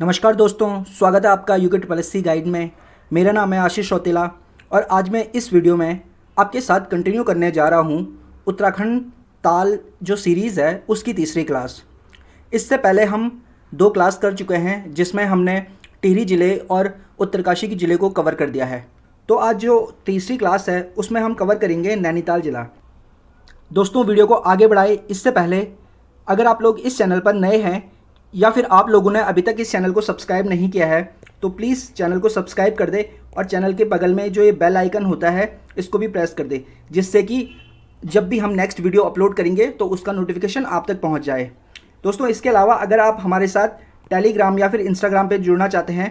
नमस्कार दोस्तों स्वागत है आपका यूके ट्रिपल एस गाइड में मेरा नाम है आशीष सौतेला और आज मैं इस वीडियो में आपके साथ कंटिन्यू करने जा रहा हूँ उत्तराखंड ताल जो सीरीज़ है उसकी तीसरी क्लास इससे पहले हम दो क्लास कर चुके हैं जिसमें हमने टिहरी ज़िले और उत्तरकाशी के ज़िले को कवर कर दिया है तो आज जो तीसरी क्लास है उसमें हम कवर करेंगे नैनीताल ज़िला दोस्तों वीडियो को आगे बढ़ाए इससे पहले अगर आप लोग इस चैनल पर नए हैं या फिर आप लोगों ने अभी तक इस चैनल को सब्सक्राइब नहीं किया है तो प्लीज़ चैनल को सब्सक्राइब कर दे और चैनल के बगल में जो ये बेल आइकन होता है इसको भी प्रेस कर दे जिससे कि जब भी हम नेक्स्ट वीडियो अपलोड करेंगे तो उसका नोटिफिकेशन आप तक पहुंच जाए दोस्तों इसके अलावा अगर आप हमारे साथ टेलीग्राम या फिर इंस्टाग्राम पे जुड़ना चाहते हैं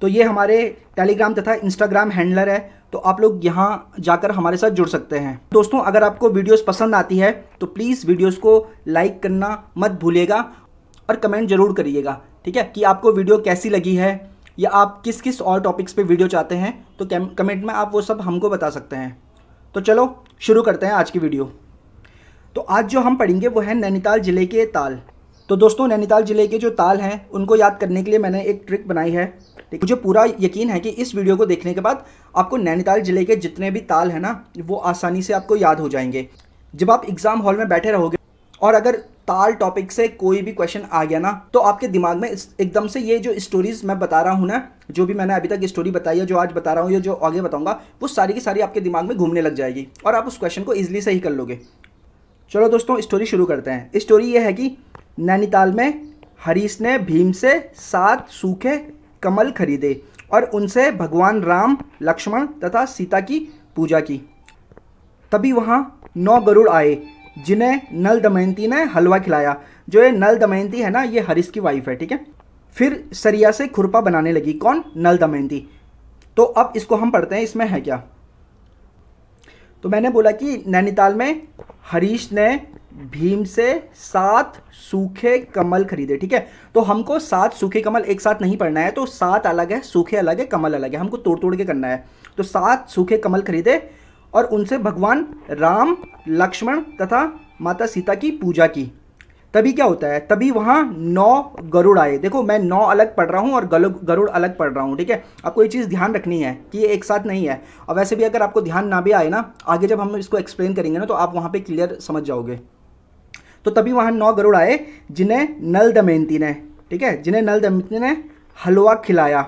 तो ये हमारे टेलीग्राम तथा इंस्टाग्राम हैंडलर है तो आप लोग यहाँ जाकर हमारे साथ जुड़ सकते हैं दोस्तों अगर आपको वीडियोस पसंद आती है तो प्लीज़ वीडियोस को लाइक करना मत भूलिएगा और कमेंट जरूर करिएगा ठीक है कि आपको वीडियो कैसी लगी है या आप किस किस और टॉपिक्स पे वीडियो चाहते हैं तो कमेंट में आप वो सब हमको बता सकते हैं तो चलो शुरू करते हैं आज की वीडियो तो आज जो हम पढ़ेंगे वो है नैनीताल ज़िले के ताल तो दोस्तों नैनीताल ज़िले के जो ताल हैं उनको याद करने के लिए मैंने एक ट्रिक बनाई है ठीक मुझे पूरा यकीन है कि इस वीडियो को देखने के बाद आपको नैनीताल ज़िले के जितने भी ताल हैं ना वो आसानी से आपको याद हो जाएंगे जब आप एग्ज़ाम हॉल में बैठे रहोगे और अगर ताल टॉपिक से कोई भी क्वेश्चन आ गया ना तो आपके दिमाग में एकदम से ये जो स्टोरीज मैं बता रहा हूँ ना जो भी मैंने अभी तक स्टोरी बताई है जो आज बता रहा हूँ या जो आगे बताऊँगा वो सारी की सारी आपके दिमाग में घूमने लग जाएगी और आप उस क्वेश्चन को ईजिली सही कर लोगे चलो दोस्तों स्टोरी शुरू करते हैं स्टोरी ये है कि नैनीताल में हरीश ने भीम से सात सूखे कमल खरीदे और उनसे भगवान राम लक्ष्मण तथा सीता की पूजा की तभी वहाँ नौ गरुड़ आए जिन्हें नल दमयंती ने हलवा खिलाया जो ये नल दमयंती है ना ये हरीश की वाइफ है ठीक है फिर सरिया से खुरपा बनाने लगी कौन नल दमयंती तो अब इसको हम पढ़ते हैं इसमें है क्या तो मैंने बोला कि नैनीताल में हरीश ने भीम से सात सूखे कमल खरीदे ठीक है तो हमको सात सूखे कमल एक साथ नहीं पढ़ना है तो सात अलग है सूखे अलग है कमल अलग है हमको तोड़ तोड़ के करना है तो सात सूखे कमल खरीदे और उनसे भगवान राम लक्ष्मण तथा माता सीता की पूजा की तभी क्या होता है तभी वहाँ नौ गरुड़ आए देखो मैं नौ अलग पढ़ रहा हूँ और गरुड़ अलग पढ़ रहा हूँ ठीक है आपको ये चीज़ ध्यान रखनी है कि ये एक साथ नहीं है और वैसे भी अगर आपको ध्यान ना भी आए ना आगे जब हम इसको एक्सप्लेन करेंगे ना तो आप वहाँ पे क्लियर समझ जाओगे तो तभी वहाँ नौ गरुड़ आए जिन्हें नल दमयंती ने ठीक है जिन्हें नल दमयंती ने हलवा खिलाया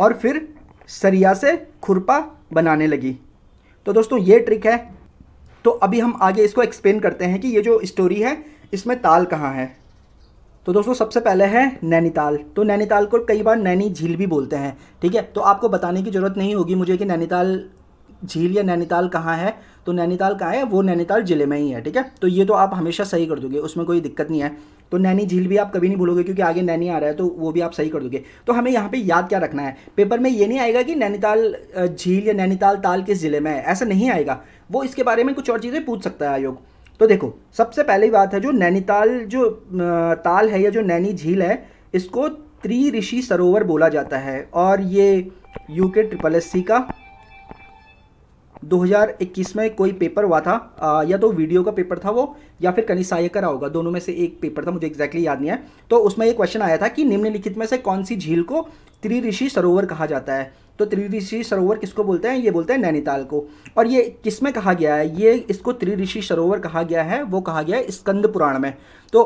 और फिर सरिया से खुरपा बनाने लगी तो दोस्तों ये ट्रिक है तो अभी हम आगे इसको एक्सप्लेन करते हैं कि ये जो स्टोरी है इसमें ताल कहाँ है तो दोस्तों सबसे पहले है नैनीताल तो नैनीताल को कई बार नैनी झील भी बोलते हैं ठीक है तो आपको बताने की ज़रूरत नहीं होगी मुझे कि नैनीताल झील या नैनीताल कहाँ है तो नैनीताल कहाँ है वो नैनीताल ज़िले में ही है ठीक है तो ये तो आप हमेशा सही कर दोगे उसमें कोई दिक्कत नहीं है तो नैनी झील भी आप कभी नहीं भूलोगे क्योंकि आगे नैनी आ रहा है तो वो भी आप सही कर दोगे तो हमें यहाँ पे याद क्या रखना है पेपर में ये नहीं आएगा कि नैनीताल झील या नैनीताल ताल किस ज़िले में है ऐसा नहीं आएगा वो इसके बारे में कुछ और चीज़ें पूछ सकता है आयोग तो देखो सबसे पहली बात है जो नैनीताल जो ताल है या जो नैनी झील है इसको त्रि ऋषि सरोवर बोला जाता है और ये यूके ट्रिपल एस सी का 2021 में कोई पेपर हुआ था आ, या तो वीडियो का पेपर था वो या फिर करा होगा दोनों में से एक पेपर था मुझे एग्जैक्टली याद नहीं है तो उसमें ये क्वेश्चन आया था कि निम्नलिखित में से कौन सी झील को त्रिऋषि सरोवर कहा जाता है तो त्रिऋषि सरोवर किसको बोलते हैं ये बोलते हैं नैनीताल को और ये किस में कहा गया है ये इसको त्रिऋषि सरोवर कहा गया है वो कहा गया है स्कंद पुराण में तो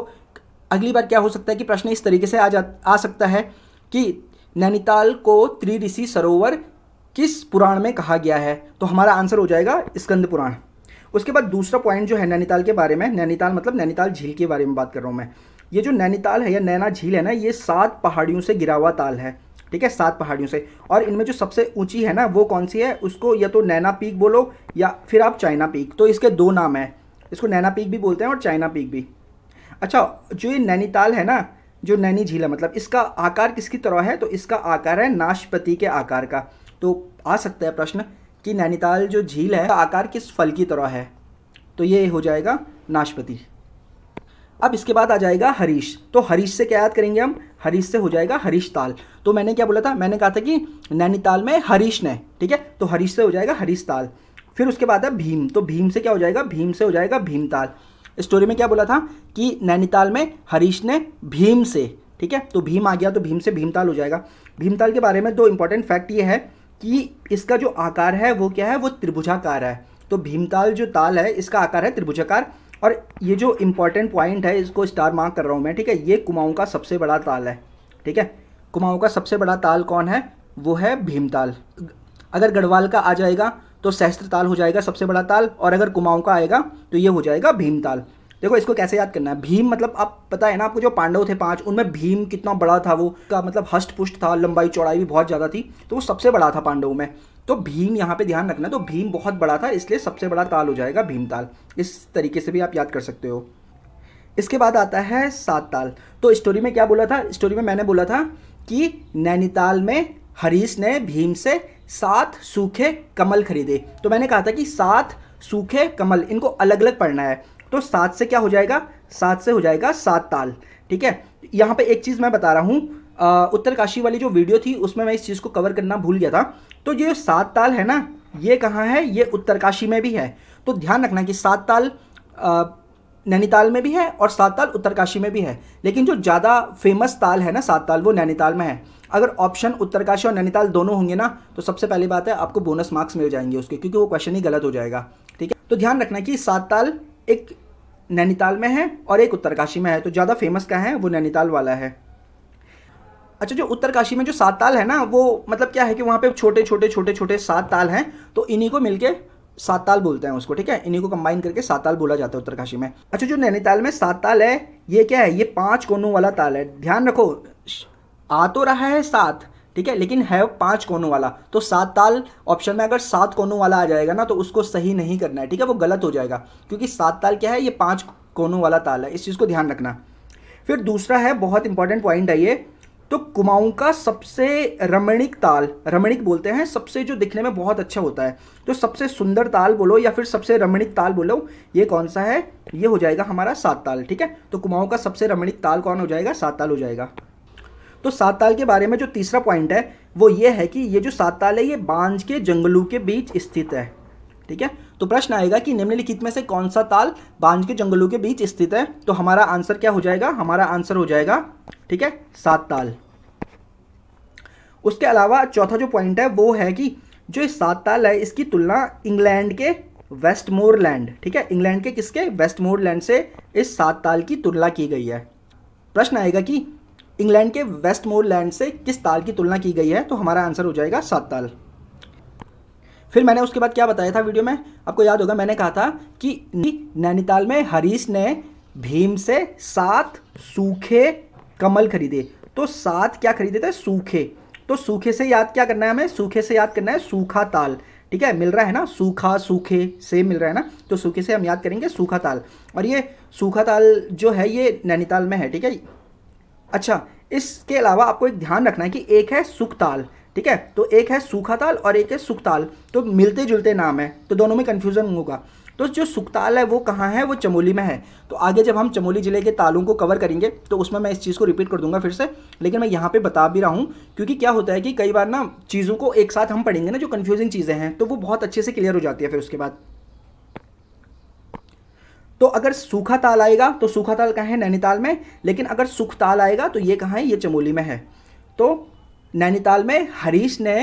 अगली बार क्या हो सकता है कि प्रश्न इस तरीके से आ जा आ सकता है कि नैनीताल को त्रिऋषि सरोवर किस पुराण में कहा गया है तो हमारा आंसर हो जाएगा स्कंद पुराण उसके बाद दूसरा पॉइंट जो है नैनीताल के बारे में नैनीताल मतलब नैनीताल झील के बारे में बात कर रहा हूँ मैं ये जो नैनीताल है या नैना झील है ना ये सात पहाड़ियों से गिरा हुआ ताल है ठीक है सात पहाड़ियों से और इनमें जो सबसे ऊंची है ना वो कौन सी है उसको या तो नैना पीक बोलो या फिर आप चाइना पीक तो इसके दो नाम हैं इसको नैना पीक भी बोलते हैं और चाइना पीक भी अच्छा जो ये नैनीताल है ना जो नैनी झील है मतलब इसका आकार किसकी तरह है तो इसका आकार है नाशपति के आकार का तो आ सकता है प्रश्न कि नैनीताल जो झील है आकार किस फल की तरह है तो ये हो जाएगा नाशपति अब इसके बाद आ जाएगा हरीश तो हरीश से क्या याद करेंगे हम हरीश से हो जाएगा हरीश ताल तो मैंने क्या बोला था मैंने कहा था कि नैनीताल में हरीश ने ठीक है तो हरीश से हो जाएगा हरीश ताल फिर उसके बाद है भीम तो भीम से क्या हो जाएगा भीम से हो जाएगा भीमताल स्टोरी में क्या बोला था कि नैनीताल में हरीश ने भीम से ठीक है तो भीम आ गया तो भीम से भीमताल हो जाएगा भीमताल के बारे में दो इंपॉर्टेंट फैक्ट ये है कि इसका जो आकार है वो क्या है वो त्रिभुजाकार है तो भीमताल जो ताल है इसका आकार है त्रिभुजाकार और ये जो इंपॉर्टेंट पॉइंट है इसको स्टार मार्क कर रहा हूँ मैं ठीक है ये कुमाऊँ का सबसे बड़ा ताल है ठीक है कुमाऊँ का सबसे बड़ा ताल कौन है वो है भीमताल अगर गढ़वाल का आ जाएगा तो सहस्त्र ताल हो जाएगा सबसे बड़ा ताल और अगर कुमाऊँ का आएगा तो ये हो जाएगा भीमताल देखो इसको कैसे याद करना है भीम मतलब आप पता है ना आपको जो पांडव थे पांच उनमें भीम कितना बड़ा था वो का मतलब हष्ट पुष्ट था लंबाई चौड़ाई भी बहुत ज़्यादा थी तो वो सबसे बड़ा था पांडवों में तो भीम यहाँ पे ध्यान रखना तो भीम बहुत बड़ा था इसलिए सबसे बड़ा ताल हो जाएगा भीम ताल इस तरीके से भी आप याद कर सकते हो इसके बाद आता है सात ताल तो स्टोरी में क्या बोला था स्टोरी में मैंने बोला था कि नैनीताल में हरीश ने भीम से सात सूखे कमल खरीदे तो मैंने कहा था कि सात सूखे कमल इनको अलग अलग पढ़ना है तो सात से क्या हो जाएगा सात से हो जाएगा सात ताल ठीक है यहाँ पे एक चीज़ मैं बता रहा हूँ उत्तरकाशी वाली जो वीडियो थी उसमें मैं इस चीज़ को कवर करना भूल गया था तो ये सात ताल है ना ये कहाँ है ये उत्तरकाशी में भी है तो ध्यान रखना कि सात ताल नैनीताल में भी है और सात ताल उत्तरकाशी में भी है लेकिन जो ज़्यादा फेमस ताल है ना सात ताल वो नैनीताल में है अगर ऑप्शन उत्तरकाशी और नैनीताल दोनों होंगे ना तो सबसे पहली बात है आपको बोनस मार्क्स मिल जाएंगे उसके क्योंकि वो क्वेश्चन ही गलत हो जाएगा ठीक है तो ध्यान रखना कि सात ताल एक नैनीताल में है और एक उत्तरकाशी में है तो ज़्यादा फेमस का है वो नैनीताल वाला है अच्छा जो उत्तरकाशी में जो सात ताल है ना वो मतलब क्या है कि वहाँ पे छोटे छोटे छोटे छोटे सात ताल हैं तो इन्हीं को मिलके सात ताल बोलते हैं उसको ठीक है इन्हीं को कंबाइन करके सात ताल बोला जाता है उत्तरकाशी में अच्छा जो नैनीताल में सात ताल है ये क्या है ये पाँच कोनों वाला ताल है ध्यान रखो आ तो रहा है सात ठीक है लेकिन है पाँच कोनों वाला तो सात ताल ऑप्शन में अगर सात कोनों वाला आ जाएगा ना तो उसको सही नहीं करना है ठीक है वो गलत हो जाएगा क्योंकि सात ताल क्या है ये पाँच कोनों वाला ताल है इस चीज़ को ध्यान रखना फिर दूसरा है बहुत इंपॉर्टेंट पॉइंट है ये तो कुमाऊं का सबसे रमणिक ताल रमणिक बोलते हैं सबसे जो दिखने में बहुत अच्छा होता है तो सबसे सुंदर ताल बोलो या फिर सबसे रमणिक ताल बोलो ये कौन सा है ये हो जाएगा हमारा सात ताल ठीक है तो कुमाऊं का सबसे रमणिक ताल कौन हो जाएगा सात ताल हो जाएगा तो सात ताल के बारे में जो तीसरा पॉइंट है वो ये है कि ये जो सात ताल है ये बांझ के जंगलों के बीच स्थित है ठीक है तो प्रश्न आएगा कि निम्नलिखित में से कौन सा ताल बांझ के जंगलों के बीच स्थित है तो हमारा आंसर क्या हो जाएगा हमारा आंसर हो जाएगा ठीक है सात ताल उसके अलावा चौथा जो पॉइंट है वो है कि जो सात ताल है इसकी तुलना इंग्लैंड के वेस्ट मोरलैंड ठीक है इंग्लैंड के किसके वेस्ट मोरलैंड से इस सात ताल की तुलना की गई है प्रश्न आएगा कि इंग्लैंड के वेस्ट मोरलैंड से किस ताल की तुलना की गई है तो हमारा आंसर हो जाएगा सात ताल फिर मैंने उसके बाद क्या बताया था वीडियो में आपको याद होगा मैंने कहा था कि नैनीताल में हरीश ने भीम से सात सूखे कमल खरीदे तो सात क्या खरीदे थे सूखे तो सूखे से याद क्या करना है हमें सूखे से याद करना है सूखा ताल ठीक है मिल रहा है ना सूखा सूखे से मिल रहा है ना तो सूखे से हम याद करेंगे सूखा ताल और ये सूखा ताल जो है ये नैनीताल में है ठीक है अच्छा इसके अलावा आपको एक ध्यान रखना है कि एक है सुखताल ठीक है तो एक है सूखा ताल और एक है सुखताल तो मिलते जुलते नाम है तो दोनों में कन्फ्यूज़न होगा तो जो सुखताल है वो कहाँ है वो चमोली में है तो आगे जब हम चमोली ज़िले के तालों को कवर करेंगे तो उसमें मैं इस चीज़ को रिपीट कर दूंगा फिर से लेकिन मैं यहाँ पे बता भी रहा हूँ क्योंकि क्या होता है कि कई बार ना चीज़ों को एक साथ हम पढ़ेंगे ना जो कन्फ्यूजिंग चीज़ें हैं तो वो बहुत अच्छे से क्लियर हो जाती है फिर उसके बाद तो अगर सूखा ताल आएगा तो सूखा ताल कहाँ है नैनीताल में लेकिन अगर सुख ताल आएगा तो ये कहाँ है ये चमोली में है तो नैनीताल में हरीश ने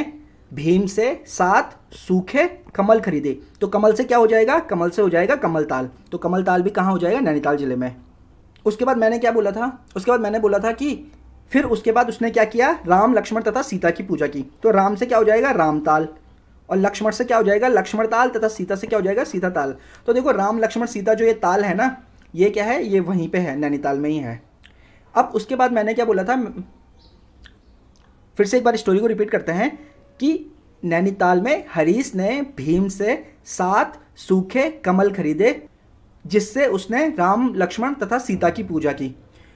भीम से सात सूखे कमल खरीदे तो कमल से क्या हो जाएगा कमल से हो जाएगा कमल ताल तो कमल ताल भी कहाँ हो जाएगा नैनीताल ज़िले में उसके बाद मैंने क्या बोला था उसके बाद मैंने बोला था कि फिर उसके बाद उसने क्या किया राम लक्ष्मण तथा सीता की पूजा की तो राम से क्या हो जाएगा रामताल और लक्ष्मण से क्या हो जाएगा लक्ष्मण ताल तथा सीता से क्या हो जाएगा सीता ताल तो देखो राम लक्ष्मण सीता जो ये ताल है ना ये क्या है ये वहीं पे है नैनीताल में ही है अब उसके बाद मैंने क्या बोला था फिर से एक बार स्टोरी को रिपीट करते हैं कि नैनीताल में हरीश ने भीम से सात सूखे कमल खरीदे जिससे उसने राम लक्ष्मण तथा सीता की पूजा की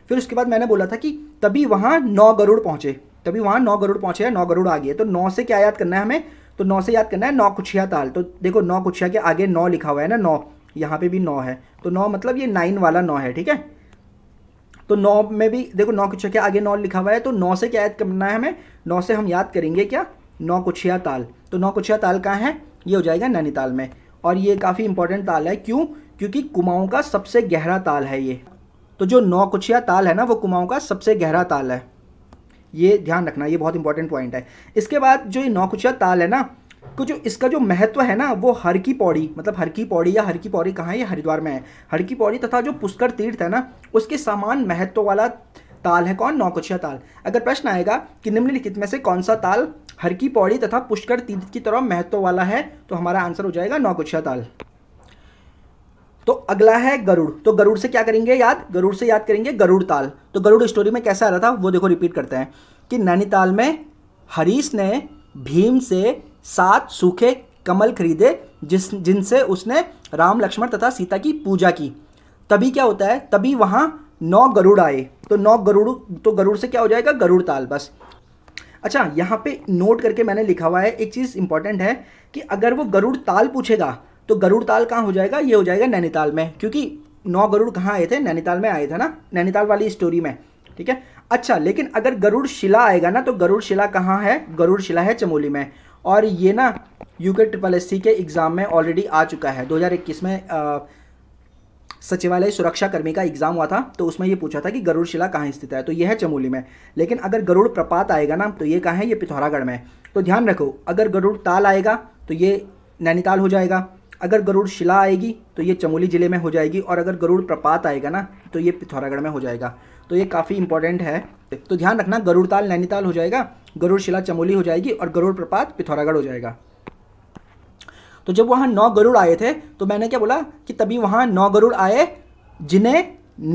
फिर उसके बाद मैंने बोला था कि तभी वहाँ नौ गरुड़ पहुँचे तभी वहाँ नौ गरुड़ पहुँचे नौ गरुड़ आ गए तो नौ से क्या याद करना है हमें तो नौ से याद करना है नौ कुछिया ताल तो देखो नौ कुछिया के आगे नौ लिखा हुआ है ना नौ यहाँ पे भी नौ है तो नौ मतलब ये नाइन वाला नौ है ठीक है तो नौ में भी देखो नौ कुछिया के आगे नौ लिखा हुआ है तो नौ से क्या याद करना है हमें नौ से हम याद करेंगे क्या नौ कुछिया ताल तो नौ कुछिया ताल कहाँ है ये हो जाएगा नैनीताल में और ये काफ़ी इंपॉर्टेंट ताल है क्यों क्योंकि कुमाऊँ का सबसे गहरा ताल है ये तो जो नौ कुछिया ताल है ना वो कुमाऊँ का सबसे गहरा ताल है ये ध्यान रखना ये बहुत इंपॉर्टेंट पॉइंट है इसके बाद जो ये नौकुचिया ताल है ना को जो इसका जो महत्व है ना वो हर की पौड़ी मतलब हर की पौड़ी या हर की पौड़ी कहाँ है ये हरिद्वार में है हर की पौड़ी तथा जो पुष्कर तीर्थ है ना उसके समान महत्व वाला ताल है कौन नौकुचिया ताल अगर प्रश्न आएगा कि निम्नलिखित में से कौन सा ताल हर की पौड़ी तथा पुष्कर तीर्थ की तरह महत्व वाला है तो हमारा आंसर हो जाएगा नौकुचिया ताल तो अगला है गरुड़ तो गरुड़ से क्या करेंगे याद गरुड़ से याद करेंगे गरुड़ ताल तो गरुड़ स्टोरी में कैसा आ रहा था वो देखो रिपीट करते हैं कि नैनीताल में हरीश ने भीम से सात सूखे कमल खरीदे जिस जिनसे उसने राम लक्ष्मण तथा सीता की पूजा की तभी क्या होता है तभी वहाँ नौ गरुड़ आए तो नौ गरुड़ तो गरुड़ से क्या हो जाएगा गरुड़ ताल बस अच्छा यहाँ पे नोट करके मैंने लिखा हुआ है एक चीज़ इंपॉर्टेंट है कि अगर वो गरुड़ ताल पूछेगा तो गरुड़ ताल कहाँ हो जाएगा ये हो जाएगा नैनीताल में क्योंकि नौ गरुड़ कहाँ आए थे नैनीताल में आए थे ना नैनीताल वाली स्टोरी में ठीक है अच्छा लेकिन अगर गरुड़ शिला आएगा ना तो गरुड़ शिला कहाँ है गरुड़ शिला है चमोली में और ये ना यूके ट्रिपल एस के एग्ज़ाम में ऑलरेडी आ चुका है 2021 में सचिवालय सुरक्षा कर्मी का एग्जाम हुआ था तो उसमें ये पूछा था कि गरुड़ शिला कहाँ स्थित है तो ये है चमोली में लेकिन अगर गरुड़ प्रपात आएगा ना तो ये कहाँ है ये पिथौरागढ़ में तो ध्यान रखो अगर गरुड़ ताल आएगा तो ये नैनीताल हो जाएगा अगर गरुड़ शिला आएगी तो ये चमोली ज़िले में हो जाएगी और अगर गरुड़ प्रपात आएगा ना तो ये पिथौरागढ़ में हो जाएगा तो ये काफ़ी इंपॉर्टेंट है तो ध्यान रखना गरुड़ ताल नैनीताल हो जाएगा गरुड़ शिला चमोली हो जाएगी और गरुड़ प्रपात पिथौरागढ़ हो जाएगा तो जब वहाँ नौ गरुड़ आए थे तो मैंने क्या बोला कि तभी वहाँ नौ गरुड़ आए जिन्हें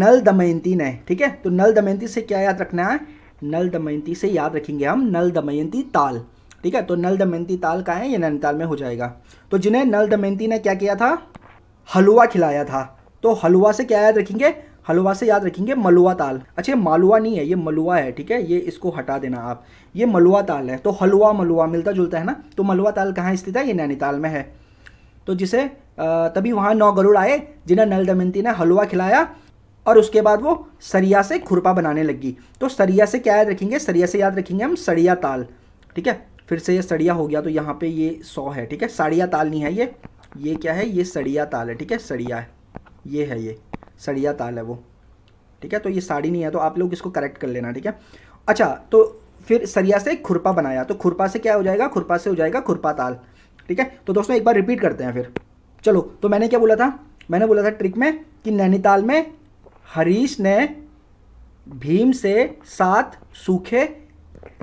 नल दमयंती ने ठीक है तो नल दमयंती से क्या याद रखना है नल दमयंती से याद रखेंगे हम नल दमयंती ताल ठीक है तो नल दमयंती ताल का है ये नैनीताल में हो जाएगा तो जिन्हें नल दमयंती ने क्या किया था हलवा खिलाया था तो हलवा से क्या याद रखेंगे हलवा से याद रखेंगे मलुआ ताल अच्छा ये मालुआ नहीं है ये मलुआ है ठीक है ये इसको हटा देना आप ये मलुआ ताल है तो हलवा मलुआ मिलता जुलता है ना तो मलुआ ताल कहाँ स्थित है ये नैनीताल में है तो जिसे तभी वहाँ नौ गरुड़ आए जिन्हें नल दमयंती ने हलवा खिलाया और उसके बाद वो सरिया से खुरपा बनाने लगी तो सरिया से क्या याद रखेंगे सरिया से याद रखेंगे हम सरिया ताल ठीक है फिर से ये सड़िया हो गया तो यहाँ पे ये सौ है ठीक है सड़िया ताल नहीं है ये ये क्या है ये सड़िया ताल है ठीक है सड़िया है ये है ये सड़िया ताल है वो ठीक है तो ये साड़ी नहीं है तो आप लोग इसको करेक्ट कर लेना ठीक है अच्छा तो फिर सरिया से खुरपा बनाया तो खुरपा से क्या हो जाएगा खुरपा से हो जाएगा खुरपा ताल ठीक है तो दोस्तों एक बार रिपीट करते हैं फिर चलो तो मैंने क्या बोला था मैंने बोला था ट्रिक में कि नैनीताल में हरीश ने भीम से सात सूखे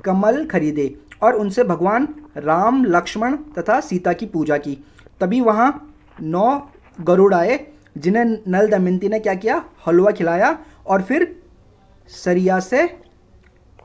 कमल खरीदे और उनसे भगवान राम लक्ष्मण तथा सीता की पूजा की तभी वहाँ नौ गरुड़ आए जिन्हें नल दमयंती ने क्या किया हलवा खिलाया और फिर सरिया से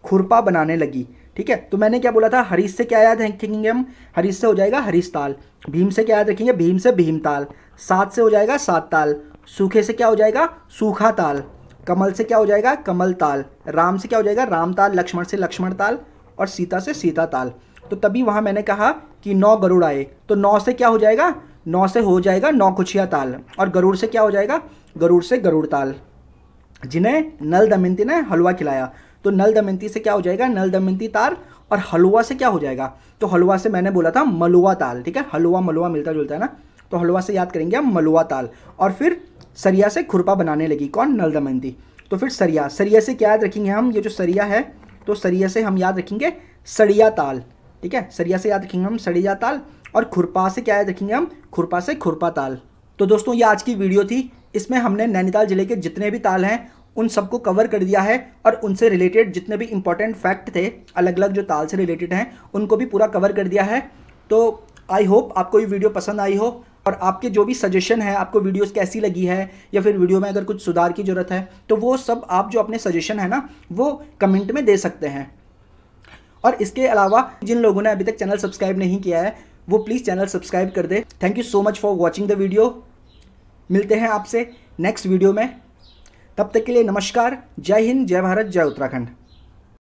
खुरपा बनाने लगी ठीक है तो मैंने क्या बोला था हरीश से क्या याद रखेंगे हम हरीश से हो जाएगा हरीश ताल भीम से क्या याद रखेंगे भीम से भीम ताल सात से हो जाएगा सात ताल सूखे से क्या हो जाएगा सूखा ताल कमल से क्या हो जाएगा कमल ताल राम से क्या हो जाएगा राम ताल लक्ष्मण से लक्ष्मण ताल और सीता से सीता ताल तो तभी वहाँ मैंने कहा कि नौ गरुड़ आए तो नौ से क्या हो जाएगा नौ से हो जाएगा नौ कुछिया ताल और गरुड़ से क्या हो जाएगा गरुड़ से गरुड़ ताल जिन्हें नल दमयंती ने हलवा खिलाया तो नल दमयंती से क्या हो जाएगा नल दमयंती ताल और हलवा से क्या हो जाएगा तो हलवा से मैंने बोला था मलुआ ताल ठीक है हलवा मलुआ मिलता जुलता है ना तो हलवा से याद करेंगे हम मलुआ ताल और फिर सरिया से खुरपा बनाने लगी कौन नल दमयंती तो फिर सरिया सरिया से क्या याद रखेंगे हम ये जो सरिया है तो सरिया से हम याद रखेंगे सड़िया ताल ठीक है सरिया से याद रखेंगे हम सड़िया ताल और खुरपा से क्या याद रखेंगे हम खुरपा से खुरपा ताल तो दोस्तों ये आज की वीडियो थी इसमें हमने नैनीताल जिले के जितने भी ताल हैं उन सबको कवर कर दिया है और उनसे रिलेटेड जितने भी इंपॉर्टेंट फैक्ट थे अलग अलग जो ताल से रिलेटेड हैं उनको भी पूरा कवर कर दिया है तो आई होप आपको ये वीडियो पसंद आई हो और आपके जो भी सजेशन है आपको वीडियोस कैसी लगी है या फिर वीडियो में अगर कुछ सुधार की ज़रूरत है तो वो सब आप जो अपने सजेशन है ना वो कमेंट में दे सकते हैं और इसके अलावा जिन लोगों ने अभी तक चैनल सब्सक्राइब नहीं किया है वो प्लीज़ चैनल सब्सक्राइब कर दे thank you so much for watching the video मिलते हैं आपसे नेक्स्ट वीडियो में तब तक के लिए नमस्कार जय हिंद जय भारत जय उत्तराखंड